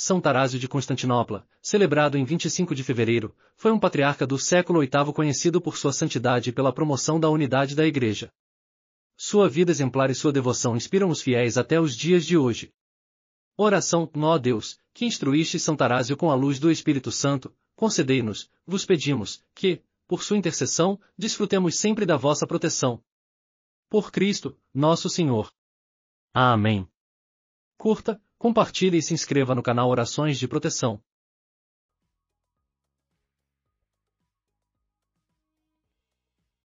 São Tarásio de Constantinopla, celebrado em 25 de fevereiro, foi um patriarca do século VIII conhecido por sua santidade e pela promoção da unidade da Igreja. Sua vida exemplar e sua devoção inspiram os fiéis até os dias de hoje. Oração, ó Deus, que instruíste São Tarásio com a luz do Espírito Santo, concedei-nos, vos pedimos, que, por sua intercessão, desfrutemos sempre da vossa proteção. Por Cristo, nosso Senhor. Amém. Curta, Compartilhe e se inscreva no canal Orações de Proteção.